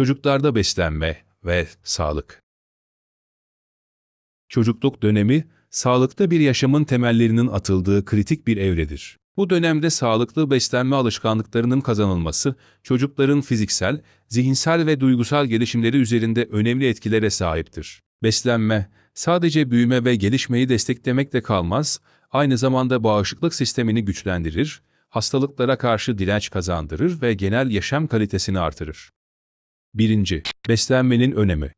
Çocuklarda beslenme ve sağlık. Çocukluk dönemi, sağlıkta bir yaşamın temellerinin atıldığı kritik bir evredir. Bu dönemde sağlıklı beslenme alışkanlıklarının kazanılması, çocukların fiziksel, zihinsel ve duygusal gelişimleri üzerinde önemli etkilere sahiptir. Beslenme, sadece büyüme ve gelişmeyi desteklemekle kalmaz, aynı zamanda bağışıklık sistemini güçlendirir, hastalıklara karşı direnç kazandırır ve genel yaşam kalitesini artırır. 1. Beslenmenin önemi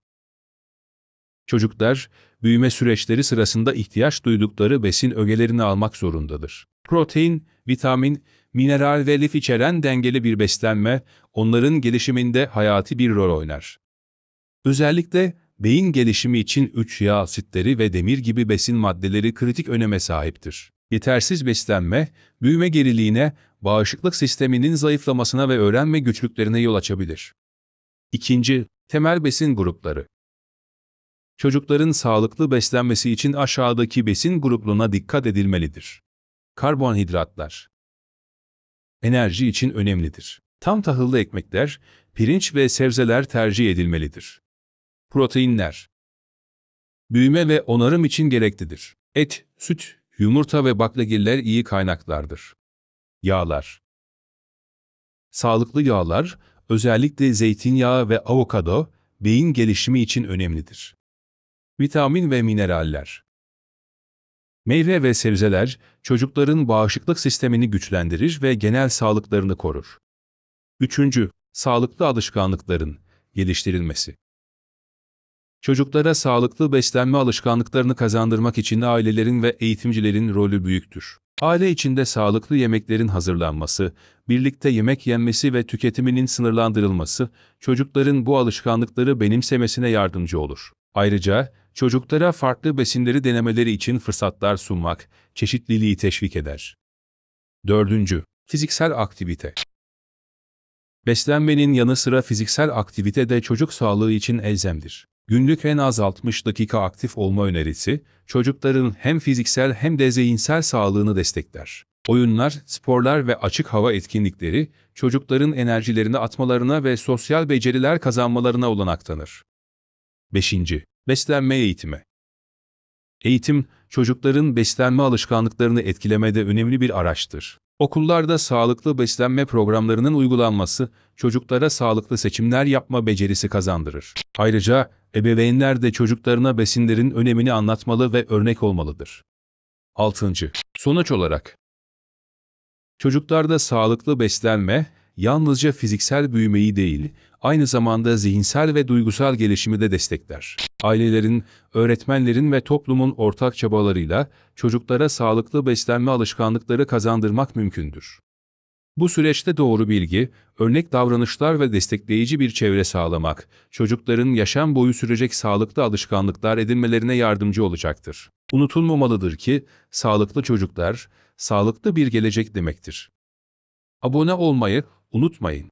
Çocuklar, büyüme süreçleri sırasında ihtiyaç duydukları besin ögelerini almak zorundadır. Protein, vitamin, mineral ve lif içeren dengeli bir beslenme, onların gelişiminde hayati bir rol oynar. Özellikle beyin gelişimi için üç yağ asitleri ve demir gibi besin maddeleri kritik öneme sahiptir. Yetersiz beslenme, büyüme geriliğine, bağışıklık sisteminin zayıflamasına ve öğrenme güçlüklerine yol açabilir. İkinci, temel besin grupları. Çocukların sağlıklı beslenmesi için aşağıdaki besin grubuna dikkat edilmelidir. Karbonhidratlar. Enerji için önemlidir. Tam tahıllı ekmekler, pirinç ve sebzeler tercih edilmelidir. Proteinler. Büyüme ve onarım için gereklidir. Et, süt, yumurta ve baklagiller iyi kaynaklardır. Yağlar. Sağlıklı yağlar, özellikle zeytinyağı ve avokado, beyin gelişimi için önemlidir. Vitamin ve mineraller Meyve ve sebzeler, çocukların bağışıklık sistemini güçlendirir ve genel sağlıklarını korur. Üçüncü, Sağlıklı alışkanlıkların geliştirilmesi. Çocuklara sağlıklı beslenme alışkanlıklarını kazandırmak için ailelerin ve eğitimcilerin rolü büyüktür. Aile içinde sağlıklı yemeklerin hazırlanması, birlikte yemek yenmesi ve tüketiminin sınırlandırılması, çocukların bu alışkanlıkları benimsemesine yardımcı olur. Ayrıca, çocuklara farklı besinleri denemeleri için fırsatlar sunmak, çeşitliliği teşvik eder. 4. Fiziksel aktivite Beslenmenin yanı sıra fiziksel aktivite de çocuk sağlığı için elzemdir günlük en az 60 dakika aktif olma önerisi, çocukların hem fiziksel hem de zihinsel sağlığını destekler. Oyunlar, sporlar ve açık hava etkinlikleri, çocukların enerjilerini atmalarına ve sosyal beceriler kazanmalarına olanak tanır. 5. Beslenme eğitimi Eğitim, çocukların beslenme alışkanlıklarını etkilemede önemli bir araçtır. Okullarda sağlıklı beslenme programlarının uygulanması, çocuklara sağlıklı seçimler yapma becerisi kazandırır. Ayrıca ebeveynler de çocuklarına besinlerin önemini anlatmalı ve örnek olmalıdır. 6. Sonuç olarak Çocuklarda sağlıklı beslenme, yalnızca fiziksel büyümeyi değil, aynı zamanda zihinsel ve duygusal gelişimi de destekler. Ailelerin, öğretmenlerin ve toplumun ortak çabalarıyla çocuklara sağlıklı beslenme alışkanlıkları kazandırmak mümkündür. Bu süreçte doğru bilgi, örnek davranışlar ve destekleyici bir çevre sağlamak, çocukların yaşam boyu sürecek sağlıklı alışkanlıklar edinmelerine yardımcı olacaktır. Unutulmamalıdır ki, sağlıklı çocuklar, sağlıklı bir gelecek demektir. Abone olmayı unutmayın.